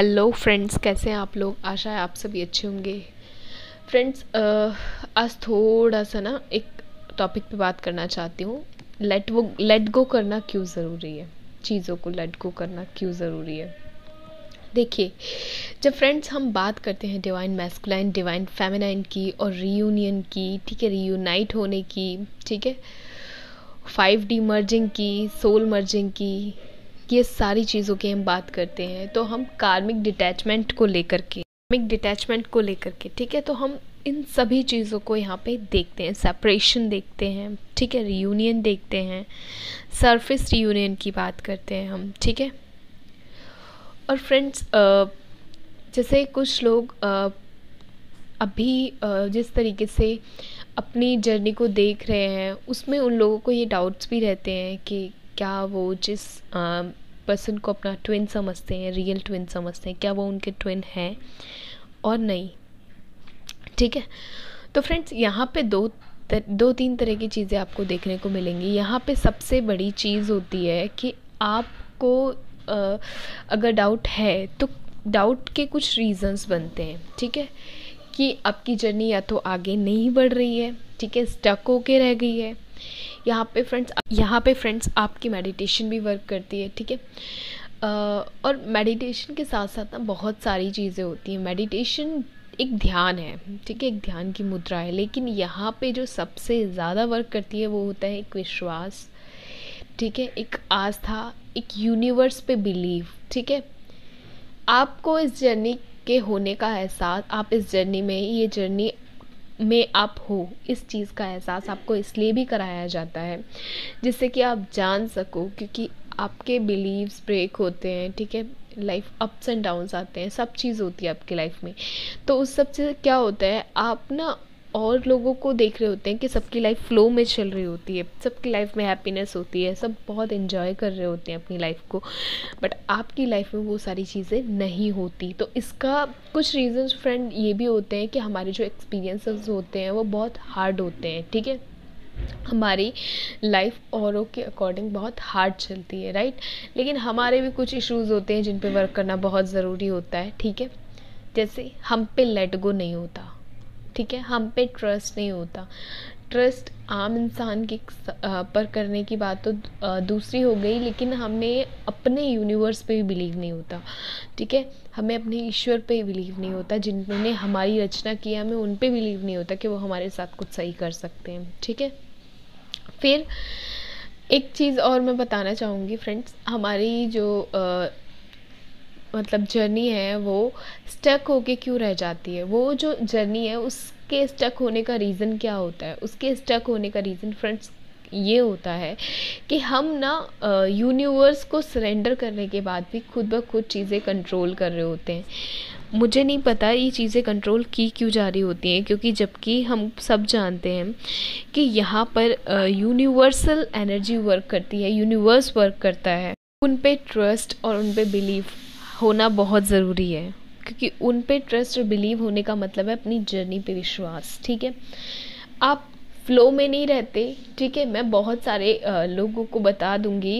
Hello friends कैसे हैं आप लोग आशा है आप सभी अच्छे होंगे फ्रेंड्स आज थोड़ा सा ना एक टॉपिक पे बात करना चाहती हूँ लेट वो लेट गो करना क्यों ज़रूरी है चीज़ों को लेट गो करना क्यों ज़रूरी है देखिए जब फ्रेंड्स हम बात करते हैं डिवाइन मैस्कुलाइन डिवाइन फेमिनाइन की और रीयूनियन की ठीक है रीयूनाइट होने की ठीक है फाइव डी मर्जिंग की सोल मर्जिंग की ये सारी चीज़ों की हम बात करते हैं तो हम कार्मिक डिटैचमेंट को लेकर के कार्मिक डिटैचमेंट को लेकर के ठीक है तो हम इन सभी चीज़ों को यहाँ पे देखते हैं सेपरेशन देखते हैं ठीक है रियूनियन देखते हैं सरफेस रियूनियन की बात करते हैं हम ठीक है और फ्रेंड्स जैसे कुछ लोग अभी जिस तरीके से अपनी जर्नी को देख रहे हैं उसमें उन लोगों को ये डाउट्स भी रहते हैं कि क्या वो जिस पर्सन को अपना ट्विन समझते हैं रियल ट्विन समझते हैं क्या वो उनके ट्विन हैं और नहीं ठीक है तो फ्रेंड्स यहाँ पे दो तर, दो तीन तरह की चीज़ें आपको देखने को मिलेंगी यहाँ पे सबसे बड़ी चीज़ होती है कि आपको आ, अगर डाउट है तो डाउट के कुछ रीज़न्स बनते हैं ठीक है कि आपकी जर्नी या तो आगे नहीं बढ़ रही है ठीक है स्टक होके रह गई है यहाँ पे फ्रेंड्स यहाँ पे फ्रेंड्स आपकी मेडिटेशन भी वर्क करती है ठीक है और मेडिटेशन के साथ साथ ना बहुत सारी चीज़ें होती हैं मेडिटेशन एक ध्यान है ठीक है एक ध्यान की मुद्रा है लेकिन यहाँ पे जो सबसे ज़्यादा वर्क करती है वो होता है एक विश्वास ठीक है एक आस्था एक यूनिवर्स पे बिलीव ठीक है आपको इस जर्नी के होने का एहसास आप इस जर्नी में ये जर्नी में आप हो इस चीज़ का एहसास आपको इसलिए भी कराया जाता है जिससे कि आप जान सको क्योंकि आपके बिलीव्स ब्रेक होते हैं ठीक है लाइफ अप्स एंड डाउन्स आते हैं सब चीज़ होती है आपकी लाइफ में तो उस सब से क्या होता है आप ना और लोगों को देख रहे होते हैं कि सबकी लाइफ फ्लो में चल रही होती है सबकी लाइफ में हैप्पीनेस होती है सब बहुत इन्जॉय कर रहे होते हैं अपनी लाइफ को बट आपकी लाइफ में वो सारी चीज़ें नहीं होती तो इसका कुछ रीज़न्स फ्रेंड ये भी होते हैं कि हमारे जो एक्सपीरियंसेस होते हैं वो बहुत हार्ड होते हैं ठीक है हमारी लाइफ औरों के अकॉर्डिंग बहुत हार्ड चलती है राइट लेकिन हमारे भी कुछ इश्यूज़ होते हैं जिन पर वर्क करना बहुत ज़रूरी होता है ठीक है जैसे हम पे लेट गो नहीं होता ठीक है हम पे ट्रस्ट नहीं होता ट्रस्ट आम इंसान के पर करने की बात तो दूसरी हो गई लेकिन हमें अपने यूनिवर्स पे भी बिलीव नहीं होता ठीक है हमें अपने ईश्वर पे बिलीव नहीं होता जिन्होंने हमारी रचना की है हमें उन पे बिलीव नहीं होता कि वो हमारे साथ कुछ सही कर सकते हैं ठीक है फिर एक चीज़ और मैं बताना चाहूँगी फ्रेंड्स हमारी जो मतलब जर्नी है वो स्टक होके क्यों रह जाती है वो जो जर्नी है उसके स्टक होने का रीज़न क्या होता है उसके स्टक होने का रीज़न फ्रेंड्स ये होता है कि हम ना यूनिवर्स को सरेंडर करने के बाद भी खुद ब खुद चीज़ें कंट्रोल कर रहे होते हैं मुझे नहीं पता ये चीज़ें कंट्रोल की क्यों जा रही होती हैं क्योंकि जबकि हम सब जानते हैं कि यहाँ पर यूनिवर्सल एनर्जी वर्क करती है यूनिवर्स वर्क करता है उन पे ट्रस्ट और उन पे बिलीव होना बहुत ज़रूरी है क्योंकि उन पे ट्रस्ट और बिलीव होने का मतलब है अपनी जर्नी पे विश्वास ठीक है आप फ़्लो में नहीं रहते ठीक है मैं बहुत सारे लोगों को बता दूंगी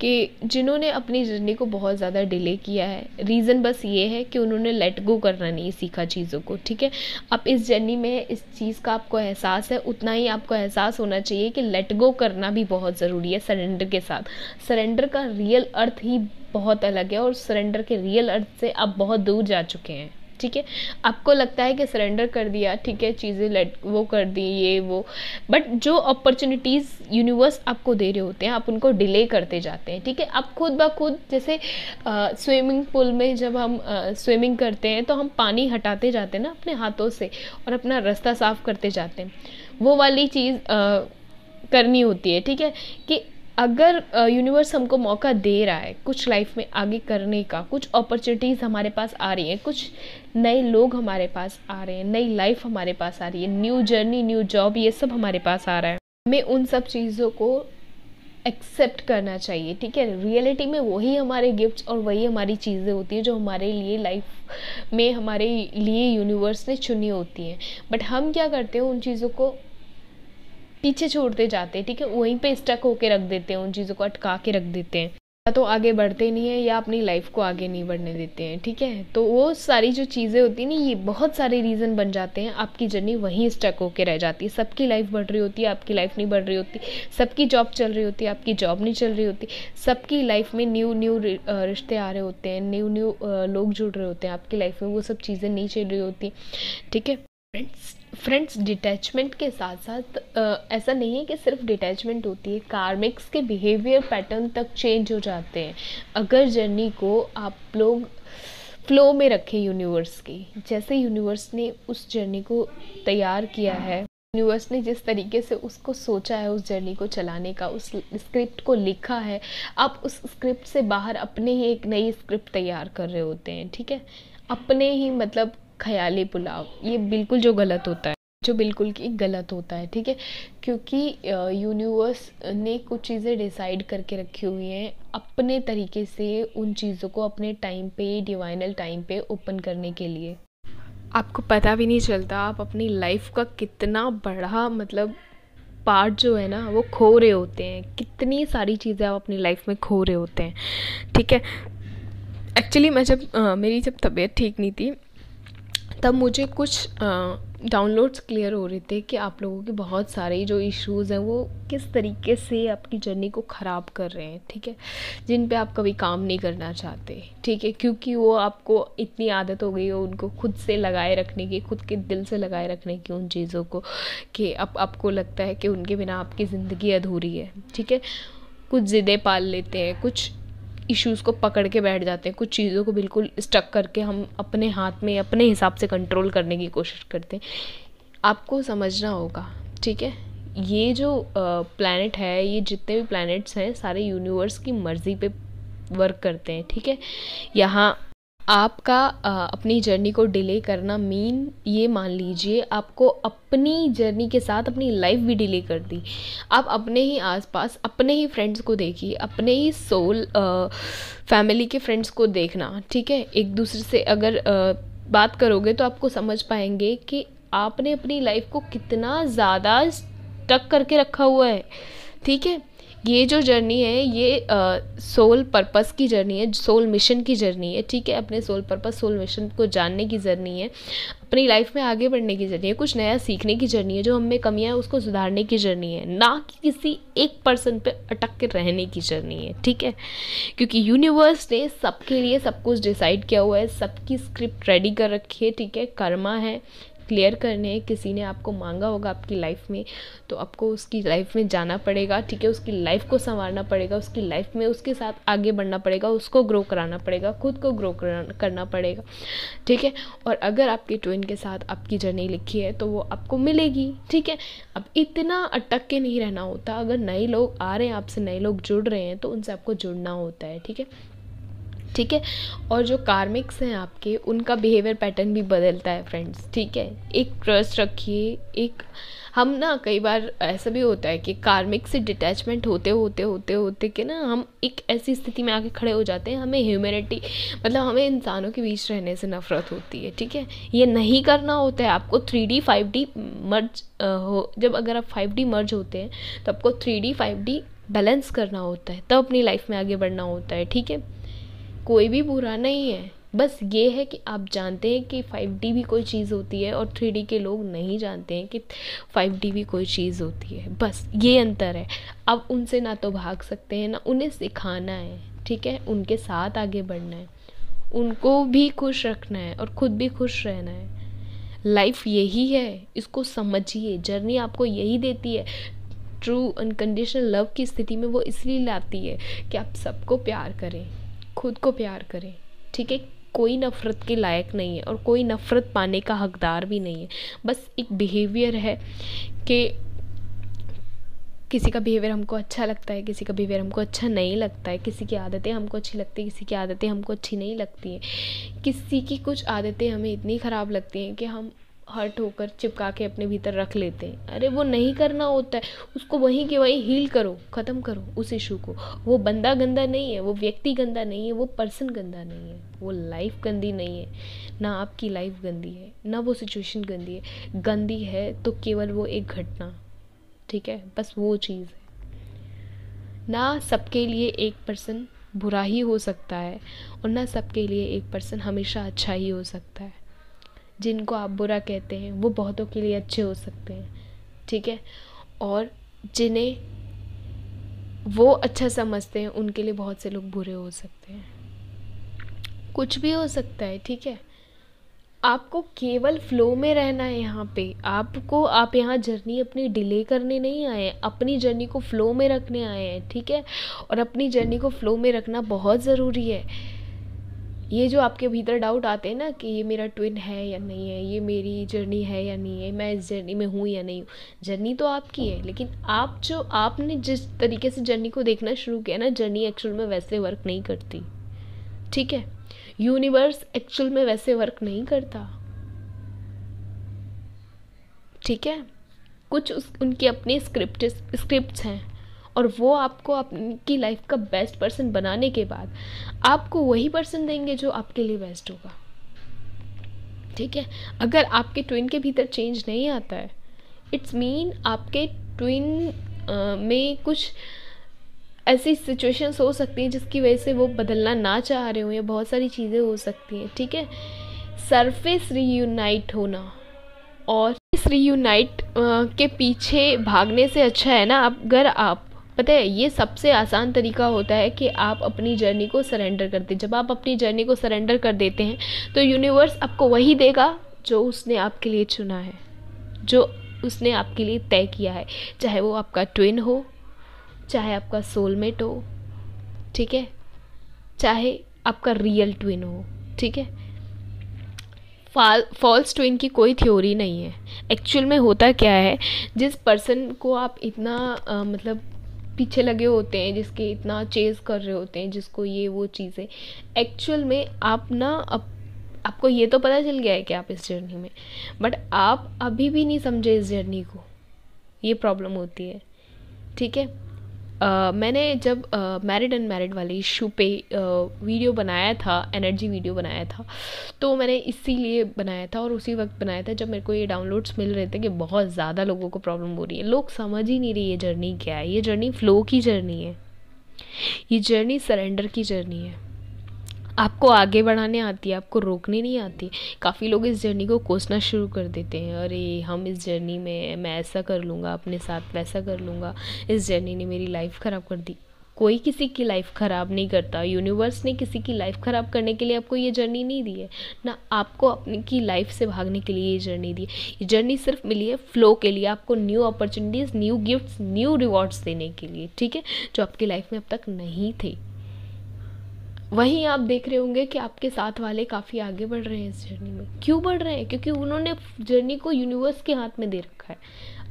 कि जिन्होंने अपनी जर्नी को बहुत ज़्यादा डिले किया है रीज़न बस ये है कि उन्होंने लेट गो करना नहीं सीखा चीज़ों को ठीक है अब इस जर्नी में इस चीज़ का आपको एहसास है उतना ही आपको एहसास होना चाहिए कि लेट गो करना भी बहुत ज़रूरी है सरेंडर के साथ सरेंडर का रियल अर्थ ही बहुत अलग है और सरेंडर के रियल अर्थ से आप बहुत दूर जा चुके हैं ठीक है आपको लगता है कि सरेंडर कर दिया ठीक है चीज़ें लेट वो कर दी ये वो बट जो अपॉर्चुनिटीज़ यूनिवर्स आपको दे रहे होते हैं आप उनको डिले करते जाते हैं ठीक है आप खुद ब खुद जैसे स्विमिंग पूल में जब हम स्विमिंग करते हैं तो हम पानी हटाते जाते हैं ना अपने हाथों से और अपना रास्ता साफ करते जाते हैं वो वाली चीज़ आ, करनी होती है ठीक है कि अगर यूनिवर्स हमको मौका दे रहा है कुछ लाइफ में आगे करने का कुछ अपॉर्चुनिटीज़ हमारे पास आ रही हैं कुछ नए लोग हमारे पास आ रहे हैं नई लाइफ हमारे पास आ रही है न्यू जर्नी न्यू जॉब ये सब हमारे पास आ रहा है हमें उन सब चीज़ों को एक्सेप्ट करना चाहिए ठीक है रियलिटी में वही हमारे गिफ्ट्स और वही हमारी चीज़ें होती हैं जो हमारे लिए लाइफ में हमारे लिए यूनिवर्स ने चुनी होती हैं बट हम क्या करते हैं उन चीज़ों को पीछे छोड़ते जाते हैं ठीक है वहीं पे स्टक होके रख देते हैं उन चीज़ों को अटका के रख देते हैं या तो आगे बढ़ते नहीं है या अपनी लाइफ को आगे नहीं बढ़ने देते हैं ठीक है तो वो सारी जो चीज़ें होती हैं ना ये बहुत सारे रीज़न बन जाते हैं आपकी जर्नी वहीं स्टक होकर रह जाती है सबकी लाइफ बढ़ रही होती है आपकी लाइफ नहीं बढ़ रही होती सबकी जॉब चल रही होती है आपकी जॉब नहीं चल रही होती सबकी लाइफ में न्यू न्यू uh, रिश्ते आ रहे होते हैं न्यू न्यू uh, लोग जुड़ रहे होते हैं आपकी लाइफ में वो सब चीज़ें नहीं चल रही होती ठीक है फ्रेंड्स फ्रेंड्स डिटैचमेंट के साथ साथ आ, ऐसा नहीं है कि सिर्फ डिटैचमेंट होती है कार्मिक्स के बिहेवियर पैटर्न तक चेंज हो जाते हैं अगर जर्नी को आप लोग फ्लो में रखें यूनिवर्स की जैसे यूनिवर्स ने उस जर्नी को तैयार किया है यूनिवर्स ने जिस तरीके से उसको सोचा है उस जर्नी को चलाने का उस स्क्रिप्ट को लिखा है आप उस स्क्रिप्ट से बाहर अपने ही एक नई स्क्रिप्ट तैयार कर रहे होते हैं ठीक है अपने ही मतलब ख्याली पुलाव ये बिल्कुल जो गलत होता है जो बिल्कुल कि गलत होता है ठीक है क्योंकि यूनिवर्स ने कुछ चीज़ें डिसाइड करके रखी हुई हैं अपने तरीके से उन चीज़ों को अपने टाइम पे डिवाइनल टाइम पे ओपन करने के लिए आपको पता भी नहीं चलता आप अपनी लाइफ का कितना बड़ा मतलब पार्ट जो है ना वो खो रहे होते हैं कितनी सारी चीज़ें आप अपनी लाइफ में खो रहे होते हैं ठीक है एक्चुअली मैं जब आ, मेरी जब तबीयत ठीक नहीं थी तब मुझे कुछ डाउनलोड्स क्लियर हो रहे थे कि आप लोगों के बहुत सारे जो इश्यूज़ हैं वो किस तरीके से आपकी जर्नी को ख़राब कर रहे हैं ठीक है जिन पे आप कभी काम नहीं करना चाहते ठीक है क्योंकि वो आपको इतनी आदत हो गई है उनको खुद से लगाए रखने की खुद के दिल से लगाए रखने की उन चीज़ों को कि अब आपको लगता है कि उनके बिना आपकी ज़िंदगी अधूरी है ठीक है कुछ ज़िदे पाल लेते हैं कुछ इश्यूज़ को पकड़ के बैठ जाते हैं कुछ चीज़ों को बिल्कुल स्टक करके हम अपने हाथ में अपने हिसाब से कंट्रोल करने की कोशिश करते हैं आपको समझना होगा ठीक है ये जो प्लानट है ये जितने भी प्लानट्स हैं सारे यूनिवर्स की मर्ज़ी पे वर्क करते हैं ठीक है यहाँ आपका अपनी जर्नी को डिले करना मीन ये मान लीजिए आपको अपनी जर्नी के साथ अपनी लाइफ भी डिले कर दी आप अपने ही आसपास अपने ही फ्रेंड्स को देखिए अपने ही सोल फैमिली के फ्रेंड्स को देखना ठीक है एक दूसरे से अगर बात करोगे तो आपको समझ पाएंगे कि आपने अपनी लाइफ को कितना ज़्यादा टक करके रखा हुआ है ठीक है ये जो जर्नी है ये सोल पर्पस की जर्नी है सोल मिशन की जर्नी है ठीक है अपने सोल पर्पस सोल मिशन को जानने की जर्नी है अपनी लाइफ में आगे बढ़ने की जर्नी है कुछ नया सीखने की जर्नी है जो हम में कमियाँ है उसको सुधारने की जर्नी है ना कि किसी एक पर्सन पे अटक के रहने की जर्नी है ठीक है क्योंकि यूनिवर्स ने सबके लिए सब कुछ डिसाइड किया हुआ है सबकी स्क्रिप्ट रेडी कर रखी है ठीक है कर्मा है क्लियर करने हैं किसी ने आपको मांगा होगा आपकी लाइफ में तो आपको उसकी लाइफ में जाना पड़ेगा ठीक है उसकी लाइफ को संवारना पड़ेगा उसकी लाइफ में उसके साथ आगे बढ़ना पड़ेगा उसको ग्रो कराना पड़ेगा खुद को ग्रो करना पड़ेगा ठीक है और अगर आपके ट्विन के साथ आपकी जर्नी लिखी है तो वो आपको मिलेगी ठीक है अब इतना अटक के नहीं रहना होता अगर नए लोग आ रहे हैं आपसे नए लोग जुड़ रहे हैं तो उनसे आपको जुड़ना होता है ठीक है ठीक है और जो कार्मिक्स हैं आपके उनका बिहेवियर पैटर्न भी बदलता है फ्रेंड्स ठीक है एक ट्रस्ट रखिए एक हम ना कई बार ऐसा भी होता है कि कार्मिक से डिटैचमेंट होते होते होते होते के ना हम एक ऐसी स्थिति में आके खड़े हो जाते हैं हमें ह्यूमेनिटी मतलब हमें इंसानों के बीच रहने से नफरत होती है ठीक है ये नहीं करना होता है आपको three D five D merge हो जब अगर आप फाइव डी मर्ज होते हैं तो आपको three D five D balance करना होता है तब तो अपनी लाइफ में आगे बढ़ना होता है ठीक है कोई भी बुरा नहीं है बस ये है कि आप जानते हैं कि फाइव डी भी कोई चीज़ होती है और थ्री डी के लोग नहीं जानते हैं कि फाइव डी भी कोई चीज़ होती है बस ये अंतर है अब उनसे ना तो भाग सकते हैं ना उन्हें सिखाना है ठीक है उनके साथ आगे बढ़ना है उनको भी खुश रखना है और ख़ुद भी खुश रहना है लाइफ यही है इसको समझिए जर्नी आपको यही देती है ट्रू अनकंडीशनल लव की स्थिति में वो इसलिए लाती है कि आप सबको प्यार करें खुद को प्यार करें ठीक है कोई नफ़रत के लायक नहीं है और कोई नफ़रत पाने का हकदार भी नहीं है बस एक बिहेवियर है कि किसी का बिहेवियर हमको अच्छा लगता है किसी का बिहेवियर हमको अच्छा नहीं लगता है किसी की आदतें हमको अच्छी लगती है किसी की आदतें हमको अच्छी नहीं लगती हैं किसी की कुछ आदतें हमें इतनी ख़राब लगती हैं कि हम हर्ट होकर चिपका के अपने भीतर रख लेते हैं अरे वो नहीं करना होता है उसको वहीं के वहीं हील करो ख़त्म करो उस इशू को वो बंदा गंदा नहीं है वो व्यक्ति गंदा नहीं है वो पर्सन गंदा नहीं है वो लाइफ गंदी नहीं है ना आपकी लाइफ गंदी है ना वो सिचुएशन गंदी है गंदी है तो केवल वो एक घटना ठीक है बस वो चीज़ है ना सबके लिए एक पर्सन बुरा ही हो सकता है और ना सबके लिए एक पर्सन हमेशा अच्छा ही हो सकता है जिनको आप बुरा कहते हैं वो बहुतों के लिए अच्छे हो सकते हैं ठीक है और जिन्हें वो अच्छा समझते हैं उनके लिए बहुत से लोग बुरे हो सकते हैं कुछ भी हो सकता है ठीक है आपको केवल फ्लो में रहना है यहाँ पे आपको आप यहाँ जर्नी अपनी डिले करने नहीं आए हैं अपनी जर्नी को फ्लो में रखने आए हैं ठीक है और अपनी जर्नी को फ्लो में रखना बहुत ज़रूरी है ये जो आपके भीतर डाउट आते हैं ना कि ये मेरा ट्विन है या नहीं है ये मेरी जर्नी है या नहीं है मैं इस जर्नी में हूँ या नहीं हूँ जर्नी तो आपकी है लेकिन आप जो आपने जिस तरीके से जर्नी को देखना शुरू किया ना जर्नी एक्चुअल में वैसे वर्क नहीं करती ठीक है यूनिवर्स एक्चुअल में वैसे वर्क नहीं करता ठीक है कुछ उस उनकी अपने स्क्रिप्ट स्क्रिप्ट हैं और वो आपको आपकी लाइफ का बेस्ट पर्सन बनाने के बाद आपको वही पर्सन देंगे जो आपके लिए बेस्ट होगा ठीक है अगर आपके ट्विन के भीतर चेंज नहीं आता है इट्स मीन आपके ट्विन में कुछ ऐसी सिचुएशंस हो सकती हैं जिसकी वजह से वो बदलना ना चाह रहे हो या बहुत सारी चीज़ें हो सकती हैं ठीक है सरफेस रीयूनाइट होना और इस रीयूनाइट के पीछे भागने से अच्छा है ना अगर आप पता है ये सबसे आसान तरीका होता है कि आप अपनी जर्नी को सरेंडर करते जब आप अपनी जर्नी को सरेंडर कर देते हैं तो यूनिवर्स आपको वही देगा जो उसने आपके लिए चुना है जो उसने आपके लिए तय किया है चाहे वो आपका ट्विन हो चाहे आपका सोलमेट हो ठीक है चाहे आपका रियल ट्विन हो ठीक है फॉल्स ट्विन की कोई थ्योरी नहीं है एक्चुअल में होता क्या है जिस पर्सन को आप इतना आ, मतलब पीछे लगे होते हैं जिसके इतना चेज़ कर रहे होते हैं जिसको ये वो चीज़ें एक्चुअल में आप ना अप, आपको ये तो पता चल गया है कि आप इस जर्नी में बट आप अभी भी नहीं समझे इस जर्नी को ये प्रॉब्लम होती है ठीक है मैंने जब मैरिड एंड मैरिड वाले इशू पे वीडियो बनाया था एनर्जी वीडियो बनाया था तो मैंने इसीलिए बनाया था और उसी वक्त बनाया था जब मेरे को ये डाउनलोड्स मिल रहे थे कि बहुत ज़्यादा लोगों को प्रॉब्लम हो रही है लोग समझ ही नहीं रही ये जर्नी क्या है ये जर्नी फ्लो की जर्नी है ये जर्नी सरेंडर की जर्नी है आपको आगे बढ़ाने आती है आपको रोकने नहीं आती काफ़ी लोग इस जर्नी को कोसना शुरू कर देते हैं अरे हम इस जर्नी में मैं ऐसा कर लूँगा अपने साथ वैसा कर लूँगा इस जर्नी ने मेरी लाइफ ख़राब कर दी कोई किसी की लाइफ ख़राब नहीं करता यूनिवर्स ने किसी की लाइफ ख़राब करने के लिए आपको ये जर्नी नहीं दी है ना आपको अपनी की लाइफ से भागने के लिए ये जर्नी दी है ये जर्नी सिर्फ मिली है फ्लो के लिए आपको new opportunities new gifts new rewards देने के लिए ठीक है जो आपकी लाइफ में अब तक नहीं थे वहीं आप देख रहे होंगे कि आपके साथ वाले काफ़ी आगे बढ़ रहे हैं इस जर्नी में क्यों बढ़ रहे हैं क्योंकि उन्होंने जर्नी को यूनिवर्स के हाथ में दे रखा है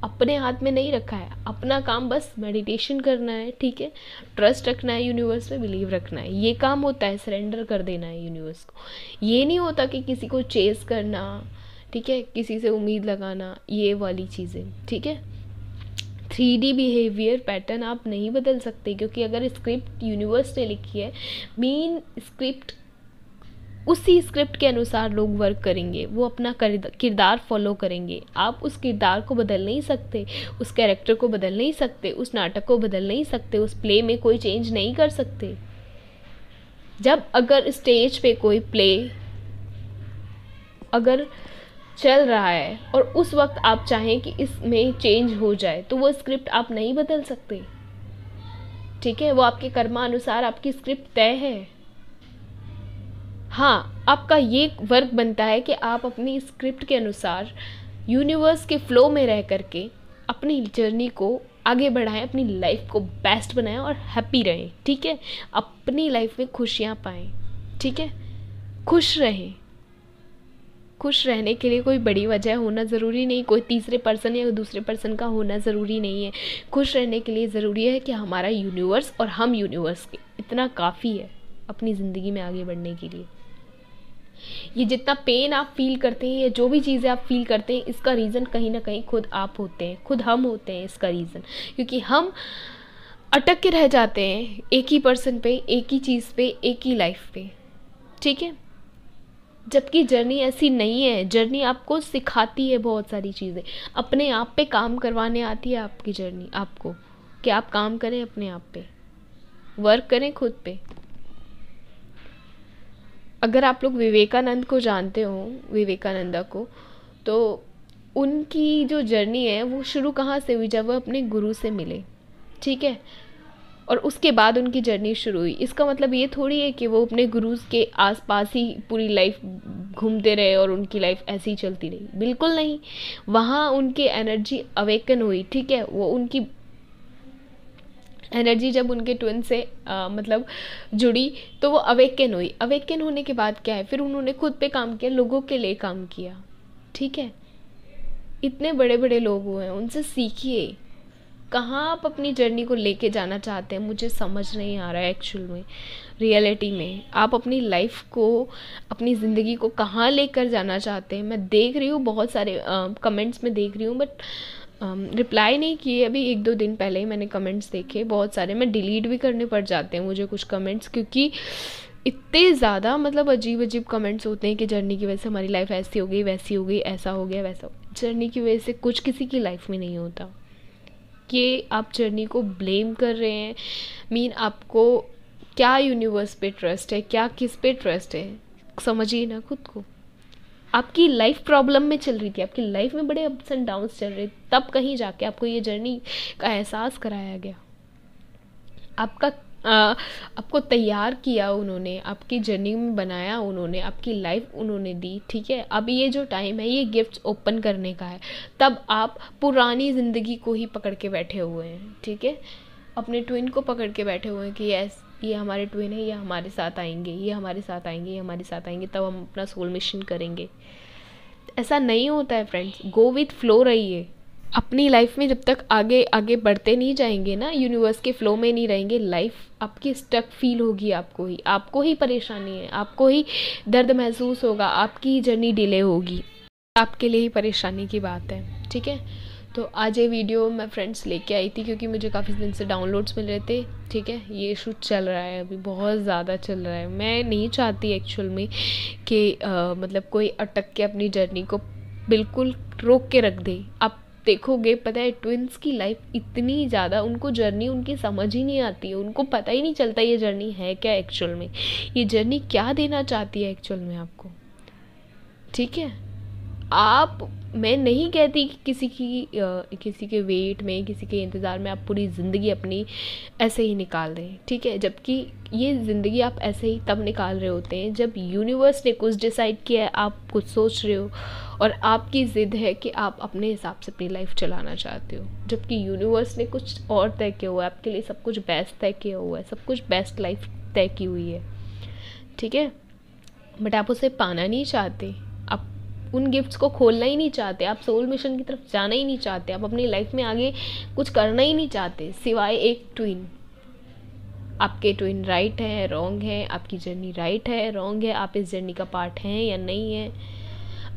अपने हाथ में नहीं रखा है अपना काम बस मेडिटेशन करना है ठीक है ट्रस्ट रखना है यूनिवर्स में बिलीव रखना है ये काम होता है सरेंडर कर देना है यूनिवर्स को ये नहीं होता कि किसी को चेस करना ठीक है किसी से उम्मीद लगाना ये वाली चीज़ें ठीक है थ्री डी बिहेवियर पैटर्न आप नहीं बदल सकते क्योंकि अगर स्क्रिप्ट यूनिवर्स ने लिखी है मेन स्क्रिप्ट उसी स्क्रिप्ट के अनुसार लोग वर्क करेंगे वो अपना किरदार फॉलो करेंगे आप उस किरदार को बदल नहीं सकते उस कैरेक्टर को बदल नहीं सकते उस नाटक को बदल नहीं सकते उस प्ले में कोई चेंज नहीं कर सकते जब अगर स्टेज पे कोई प्ले अगर चल रहा है और उस वक्त आप चाहें कि इसमें चेंज हो जाए तो वो स्क्रिप्ट आप नहीं बदल सकते ठीक है वो आपके कर्मानुसार आपकी स्क्रिप्ट तय है हाँ आपका ये वर्क बनता है कि आप अपनी स्क्रिप्ट के अनुसार यूनिवर्स के फ्लो में रह करके अपनी जर्नी को आगे बढ़ाएं अपनी लाइफ को बेस्ट बनाएं और हैप्पी रहें ठीक है अपनी लाइफ में खुशियाँ पाएँ ठीक है खुश रहें खुश रहने के लिए कोई बड़ी वजह होना ज़रूरी नहीं कोई तीसरे पर्सन या दूसरे पर्सन का होना ज़रूरी नहीं है खुश रहने के लिए ज़रूरी है कि हमारा यूनिवर्स और हम यूनिवर्स के इतना काफ़ी है अपनी ज़िंदगी में आगे बढ़ने के लिए ये जितना पेन आप फील करते हैं या जो भी चीज़ें आप फील करते हैं इसका रीज़न कहीं ना कहीं खुद आप होते हैं खुद हम होते हैं इसका रीज़न क्योंकि हम अटक के रह जाते हैं एक ही पर्सन पे एक ही चीज़ पे एक ही लाइफ पे ठीक है जबकि जर्नी ऐसी नहीं है जर्नी आपको सिखाती है बहुत सारी चीज़ें अपने आप पे काम करवाने आती है आपकी जर्नी आपको कि आप काम करें अपने आप पे वर्क करें खुद पे अगर आप लोग विवेकानंद को जानते हो विवेकानंदा को तो उनकी जो जर्नी है वो शुरू कहाँ से हुई जब वह अपने गुरु से मिले ठीक है और उसके बाद उनकी जर्नी शुरू हुई इसका मतलब ये थोड़ी है कि वो अपने गुरुज के आसपास ही पूरी लाइफ घूमते रहे और उनकी लाइफ ऐसी ही चलती रही बिल्कुल नहीं वहाँ उनकी एनर्जी अवेकन हुई ठीक है वो उनकी एनर्जी जब उनके ट्विन से आ, मतलब जुड़ी तो वो अवेकन हुई अवेकन होने के बाद क्या है फिर उन्होंने खुद पे काम किया लोगों के लिए काम किया ठीक है इतने बड़े बड़े लोग हुए हैं उनसे सीखिए कहाँ आप अपनी जर्नी को लेके जाना चाहते हैं मुझे समझ नहीं आ रहा है एक्चुअल में रियलिटी में आप अपनी लाइफ को अपनी ज़िंदगी को कहाँ लेकर जाना चाहते हैं मैं देख रही हूँ बहुत सारे कमेंट्स में देख रही हूँ बट रिप्लाई नहीं किए अभी एक दो दिन पहले ही मैंने कमेंट्स देखे बहुत सारे मैं डिलीट भी करने पड़ जाते हैं मुझे कुछ कमेंट्स क्योंकि इतने ज़्यादा मतलब अजीब अजीब कमेंट्स होते हैं कि जर्नी की वजह से हमारी लाइफ ऐसी हो गई वैसी हो गई ऐसा हो गया वैसा हो गया जर्नी की वजह से कुछ किसी की लाइफ में नहीं होता कि आप जर्नी को ब्लेम कर रहे हैं मीन आपको क्या यूनिवर्स पे ट्रस्ट है क्या किस पे ट्रस्ट है समझिए ना खुद को आपकी लाइफ प्रॉब्लम में चल रही थी आपकी लाइफ में बड़े अप्स एंड डाउन्स चल रहे तब कहीं जाके आपको ये जर्नी का एहसास कराया गया आपका आपको तैयार किया उन्होंने आपकी जर्नी में बनाया उन्होंने आपकी लाइफ उन्होंने दी ठीक है अब ये जो टाइम है ये गिफ्ट्स ओपन करने का है तब आप पुरानी ज़िंदगी को ही पकड़ के बैठे हुए हैं ठीक है अपने ट्विन को पकड़ के बैठे हुए हैं कि यस ये हमारे ट्विन है ये हमारे साथ आएंगे ये हमारे साथ आएंगे ये हमारे साथ आएंगे तब हम अपना सोल मिशन करेंगे ऐसा नहीं होता है फ्रेंड्स गो विथ फ्लो रहिए अपनी लाइफ में जब तक आगे आगे बढ़ते नहीं जाएंगे ना यूनिवर्स के फ्लो में नहीं रहेंगे लाइफ आपकी स्टक फील होगी आपको ही आपको ही परेशानी है आपको ही दर्द महसूस होगा आपकी जर्नी डिले होगी आपके लिए ही परेशानी की बात है ठीक है तो आज ये वीडियो मैं फ्रेंड्स लेके आई थी क्योंकि मुझे काफ़ी दिन से डाउनलोड्स मिल रहे थे ठीक है ये इशू चल रहा है अभी बहुत ज़्यादा चल रहा है मैं नहीं चाहती एक्चुअल में कि मतलब कोई अटक के अपनी जर्नी को बिल्कुल रोक के रख दे आप देखोगे पता है ट्विंस की लाइफ इतनी ज़्यादा उनको जर्नी उनकी समझ ही नहीं आती है उनको पता ही नहीं चलता ये जर्नी है क्या एक्चुअल में ये जर्नी क्या देना चाहती है एक्चुअल में आपको ठीक है आप मैं नहीं कहती कि किसी की आ, किसी के वेट में किसी के इंतज़ार में आप पूरी ज़िंदगी अपनी ऐसे ही निकाल दें ठीक है जबकि ये ज़िंदगी आप ऐसे ही तब निकाल रहे होते हैं जब यूनिवर्स ने कुछ डिसाइड किया है आप कुछ सोच रहे हो और आपकी ज़िद है कि आप अपने हिसाब से अपनी लाइफ चलाना चाहते हो जबकि यूनिवर्स ने कुछ और तय किया हुआ है आपके लिए सब कुछ बेस्ट तय किया हुआ है सब कुछ बेस्ट लाइफ तय की हुई है ठीक है बट आप उसे पाना नहीं चाहते आप उन गिफ्ट्स को खोलना ही नहीं चाहते आप सोल मिशन की तरफ जाना ही नहीं चाहते आप अपनी लाइफ में आगे कुछ करना ही नहीं चाहते सिवाय एक ट्विन आपके ट्विन राइट है रॉन्ग है आपकी जर्नी राइट है रॉन्ग है आप इस जर्नी का पार्ट हैं या नहीं है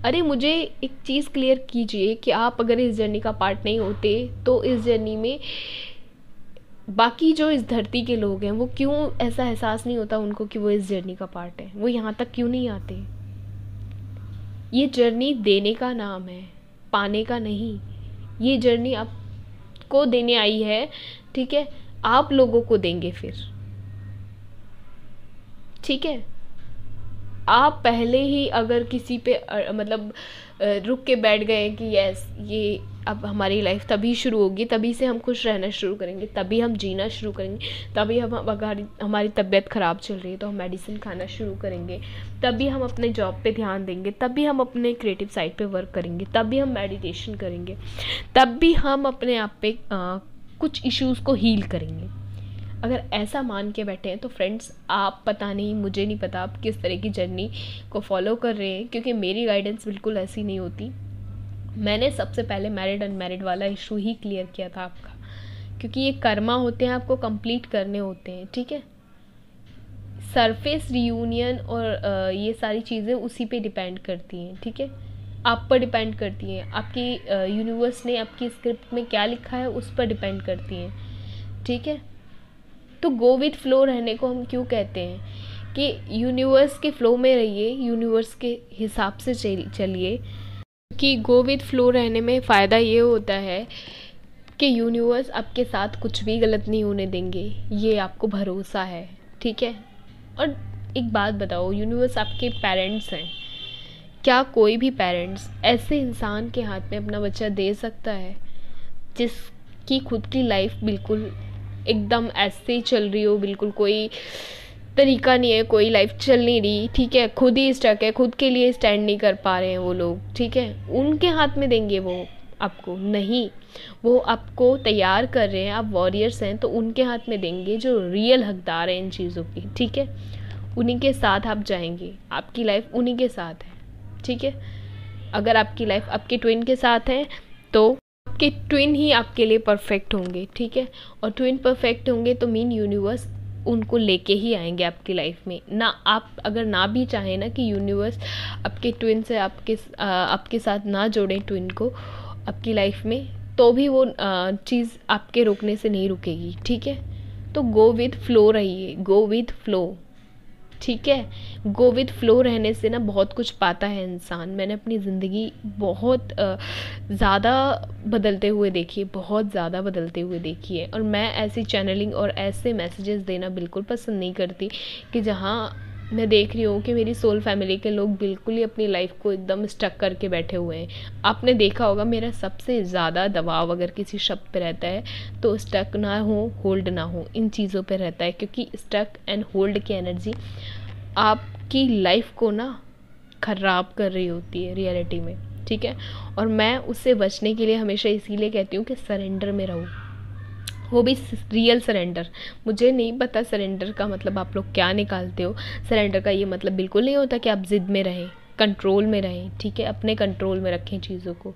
अरे मुझे एक चीज़ क्लियर कीजिए कि आप अगर इस जर्नी का पार्ट नहीं होते तो इस जर्नी में बाकी जो इस धरती के लोग हैं वो क्यों ऐसा एहसास नहीं होता उनको कि वो इस जर्नी का पार्ट है वो यहाँ तक क्यों नहीं आते ये जर्नी देने का नाम है पाने का नहीं ये जर्नी आपको देने आई है ठीक है आप लोगों को देंगे फिर ठीक है आप पहले ही अगर किसी पे मतलब रुक के बैठ गए कि यस ये अब हमारी लाइफ तभी शुरू होगी तभी से हम खुश रहना शुरू करेंगे तभी हम जीना शुरू करेंगे तभी हम अगर हमारी तबीयत ख़राब चल रही है तो हम मेडिसिन खाना शुरू करेंगे तभी हम अपने जॉब पे ध्यान देंगे तभी हम अपने क्रिएटिव साइड पे वर्क करेंगे तभी हम मेडिटेशन करेंगे तब भी हम अपने आप पे आ, कुछ इश्यूज़ को हील करेंगे अगर ऐसा मान के बैठे हैं तो फ्रेंड्स आप पता नहीं मुझे नहीं पता आप किस तरह की जर्नी को फॉलो कर रहे हैं क्योंकि मेरी गाइडेंस बिल्कुल ऐसी नहीं होती मैंने सबसे पहले मैरिड अनमैरिड वाला इशू ही क्लियर किया था आपका क्योंकि ये कर्मा होते हैं आपको कंप्लीट करने होते हैं ठीक है सरफेस रियूनियन और ये सारी चीज़ें उसी पे डिपेंड करती हैं ठीक है थीके? आप पर डिपेंड करती हैं आपकी यूनिवर्स ने आपकी स्क्रिप्ट में क्या लिखा है उस पर डिपेंड करती हैं ठीक है तो गो विथ फ्लो रहने को हम क्यों कहते हैं कि यूनिवर्स के फ्लो में रहिए यूनिवर्स के हिसाब से चलिए कि गो विथ फ्लो रहने में फ़ायदा ये होता है कि यूनिवर्स आपके साथ कुछ भी गलत नहीं होने देंगे ये आपको भरोसा है ठीक है और एक बात बताओ यूनिवर्स आपके पेरेंट्स हैं क्या कोई भी पेरेंट्स ऐसे इंसान के हाथ में अपना बच्चा दे सकता है जिसकी खुद की लाइफ बिल्कुल एकदम ऐसे ही चल रही हो बिल्कुल कोई तरीका नहीं है कोई लाइफ चल नहीं रही ठीक है खुद ही स्टक है खुद के लिए स्टैंड नहीं कर पा रहे हैं वो लोग ठीक है उनके हाथ में देंगे वो आपको नहीं वो आपको तैयार कर रहे हैं आप वॉरियर्स हैं तो उनके हाथ में देंगे जो रियल हकदार हैं इन चीज़ों की ठीक है उन्हीं के साथ आप जाएंगे आपकी लाइफ उन्हीं के साथ है ठीक है अगर आपकी लाइफ आपके ट्विन के साथ है तो आपके ट्विन ही आपके लिए परफेक्ट होंगे ठीक है और ट्विन परफेक्ट होंगे तो मीन यूनिवर्स उनको लेके ही आएंगे आपकी लाइफ में ना आप अगर ना भी चाहें ना कि यूनिवर्स आपके ट्विन से आपके आपके साथ ना जोड़ें ट्विन को आपकी लाइफ में तो भी वो चीज़ आपके रुकने से नहीं रुकेगी ठीक है तो गो विथ फ्लो रहिए गो विथ फ्लो ठीक है गो विद फ्लो रहने से ना बहुत कुछ पाता है इंसान मैंने अपनी ज़िंदगी बहुत ज़्यादा बदलते हुए देखी है बहुत ज़्यादा बदलते हुए देखी है और मैं ऐसी चैनलिंग और ऐसे मैसेजेस देना बिल्कुल पसंद नहीं करती कि जहाँ मैं देख रही हूँ कि मेरी सोल फैमिली के लोग बिल्कुल ही अपनी लाइफ को एकदम स्टक करके बैठे हुए हैं आपने देखा होगा मेरा सबसे ज़्यादा दबाव अगर किसी शब्द पर रहता है तो स्टक ना हो होल्ड ना हो इन चीज़ों पर रहता है क्योंकि स्टक एंड होल्ड की एनर्जी आपकी लाइफ को ना ख़राब कर रही होती है रियलिटी में ठीक है और मैं उससे बचने के लिए हमेशा इसीलिए कहती हूँ कि सरेंडर में रहूँ वो भी रियल सरेंडर मुझे नहीं पता सरेंडर का मतलब आप लोग क्या निकालते हो सरेंडर का ये मतलब बिल्कुल नहीं होता कि आप ज़िद में रहें कंट्रोल में रहें ठीक है अपने कंट्रोल में रखें चीज़ों को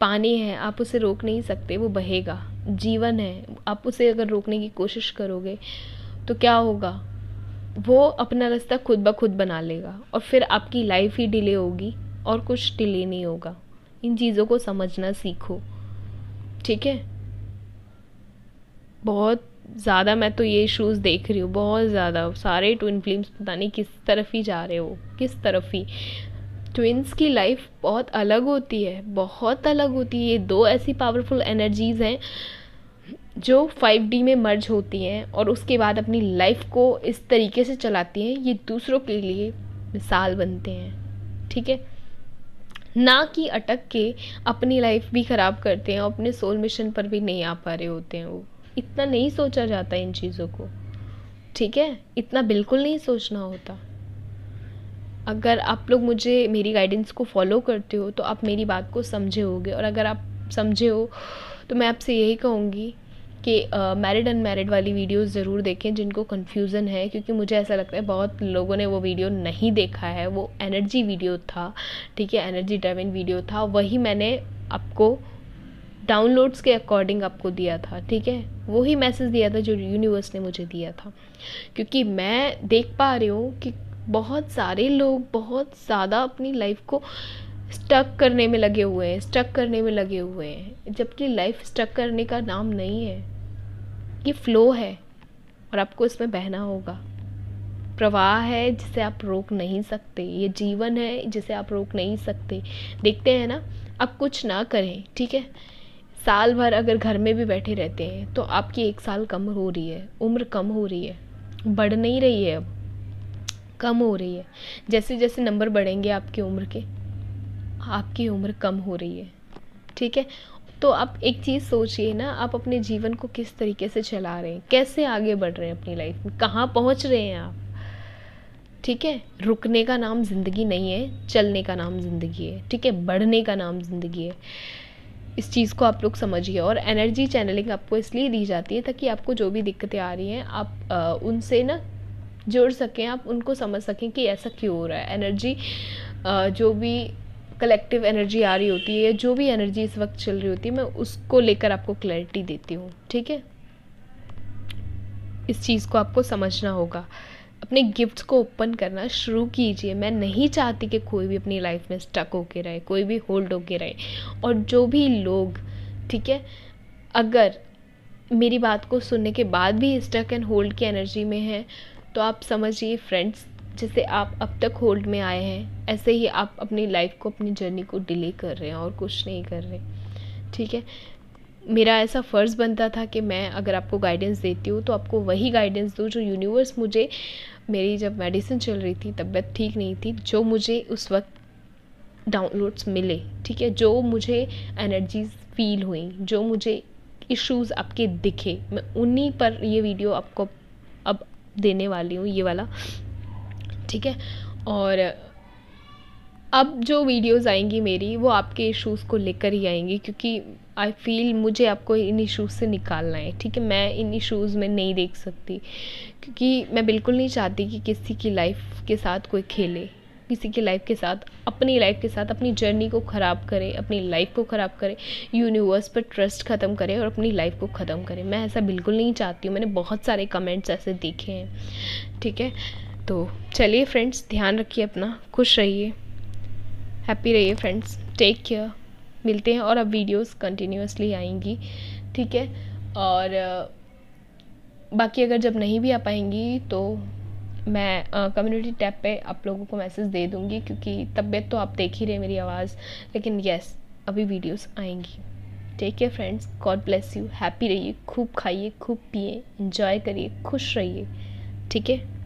पानी है आप उसे रोक नहीं सकते वो बहेगा जीवन है आप उसे अगर रोकने की कोशिश करोगे तो क्या होगा वो अपना रास्ता खुद ब खुद बना लेगा और फिर आपकी लाइफ ही डिले होगी और कुछ डिले नहीं होगा इन चीज़ों को समझना सीखो ठीक है बहुत ज़्यादा मैं तो ये इशूज़ देख रही हूँ बहुत ज़्यादा सारे ट्विन फिल्म पता नहीं किस तरफ ही जा रहे हो किस तरफ ही ट्विंस की लाइफ बहुत अलग होती है बहुत अलग होती है ये दो ऐसी पावरफुल एनर्जीज़ हैं जो 5D में मर्ज होती हैं और उसके बाद अपनी लाइफ को इस तरीके से चलाती हैं ये दूसरों के लिए मिसाल बनते हैं ठीक है ना कि अटक के अपनी लाइफ भी ख़राब करते हैं और अपने सोल मिशन पर भी नहीं आ पा रहे होते हैं वो इतना नहीं सोचा जाता इन चीज़ों को ठीक है इतना बिल्कुल नहीं सोचना होता अगर आप लोग मुझे मेरी गाइडेंस को फॉलो करते हो तो आप मेरी बात को समझे होगे और अगर आप समझे हो तो मैं आपसे यही कहूँगी कि मैरिड अनमैरिड वाली वीडियोस ज़रूर देखें जिनको कन्फ्यूज़न है क्योंकि मुझे ऐसा लगता है बहुत लोगों ने वो वीडियो नहीं देखा है वो एनर्जी वीडियो था ठीक है एनर्जी ड्राइविंग वीडियो था वही मैंने आपको डाउनलोड्स के अकॉर्डिंग आपको दिया था ठीक है वही मैसेज दिया था जो यूनिवर्स ने मुझे दिया था क्योंकि मैं देख पा रही हूँ कि बहुत सारे लोग बहुत ज़्यादा अपनी लाइफ को स्टक करने में लगे हुए हैं स्टक करने में लगे हुए हैं जबकि लाइफ स्टक करने का नाम नहीं है ये फ्लो है और आपको इसमें बहना होगा प्रवाह है जिसे आप रोक नहीं सकते ये जीवन है जिसे आप रोक नहीं सकते देखते हैं ना आप कुछ ना करें ठीक है साल भर अगर घर में भी बैठे रहते हैं तो आपकी एक साल कम हो रही है उम्र कम हो रही है बढ़ नहीं रही है अब कम हो रही है जैसे जैसे नंबर बढ़ेंगे आपकी उम्र के आपकी उम्र कम हो रही है ठीक है तो आप एक चीज़ सोचिए ना आप अपने जीवन को किस तरीके से चला रहे हैं कैसे आगे बढ़ रहे हैं अपनी लाइफ में कहाँ पहुँच रहे हैं आप ठीक है रुकने का नाम ज़िंदगी नहीं है चलने का नाम ज़िंदगी है ठीक है बढ़ने का नाम ज़िंदगी है इस चीज़ को आप लोग समझिए और एनर्जी चैनलिंग आपको इसलिए दी जाती है ताकि आपको जो भी दिक्कतें आ रही हैं आप उनसे ना जुड़ सकें आप उनको समझ सकें कि ऐसा क्यों हो रहा है एनर्जी जो भी कलेक्टिव एनर्जी आ रही होती है जो भी एनर्जी इस वक्त चल रही होती है मैं उसको लेकर आपको क्लैरिटी देती हूँ ठीक है इस चीज़ को आपको समझना होगा अपने गिफ्ट्स को ओपन करना शुरू कीजिए मैं नहीं चाहती कि कोई भी अपनी लाइफ में स्टक होके रहे कोई भी होल्ड होके रहे और जो भी लोग ठीक है अगर मेरी बात को सुनने के बाद भी स्टक एंड होल्ड की एनर्जी में है तो आप समझिए फ्रेंड्स जैसे आप अब तक होल्ड में आए हैं ऐसे ही आप अपनी लाइफ को अपनी जर्नी को डिले कर रहे हैं और कुछ नहीं कर रहे ठीक है मेरा ऐसा फ़र्ज़ बनता था कि मैं अगर आपको गाइडेंस देती हूँ तो आपको वही गाइडेंस दूँ जो यूनिवर्स मुझे मेरी जब मेडिसिन चल रही थी तबीयत ठीक नहीं थी जो मुझे उस वक्त डाउनलोड्स मिले ठीक है जो मुझे एनर्जीज फील हुई जो मुझे इश्यूज़ आपके दिखे मैं उन्हीं पर ये वीडियो आपको अब देने वाली हूँ ये वाला ठीक है और अब जो वीडियोस आएंगी मेरी वो आपके इश्यूज़ को लेकर ही आएंगी क्योंकि आई फील मुझे आपको इन इशूज़ से निकालना है ठीक है मैं इन इशूज़ में नहीं देख सकती क्योंकि मैं बिल्कुल नहीं चाहती कि किसी की लाइफ के साथ कोई खेले किसी की लाइफ के साथ अपनी लाइफ के साथ अपनी जर्नी को ख़राब करे अपनी लाइफ को ख़राब करे यूनिवर्स पर ट्रस्ट ख़त्म करे और अपनी लाइफ को ख़त्म करे मैं ऐसा बिल्कुल नहीं चाहती हूँ मैंने बहुत सारे कमेंट्स ऐसे देखे हैं ठीक है तो चलिए फ्रेंड्स ध्यान रखिए अपना खुश रहिए हैप्पी रहिए फ्रेंड्स टेक केयर मिलते हैं और अब वीडियोस कंटिन्यूसली आएंगी ठीक है और बाकी अगर जब नहीं भी आ पाएंगी तो मैं कम्युनिटी टैब पे आप लोगों को मैसेज दे दूँगी क्योंकि तबीयत तो आप देख ही रहे मेरी आवाज़ लेकिन येस अभी वीडियोस आएंगी take care friends God bless you happy रहिए खूब खाइए खूब पिए इंजॉय करिए खुश रहिए ठीक है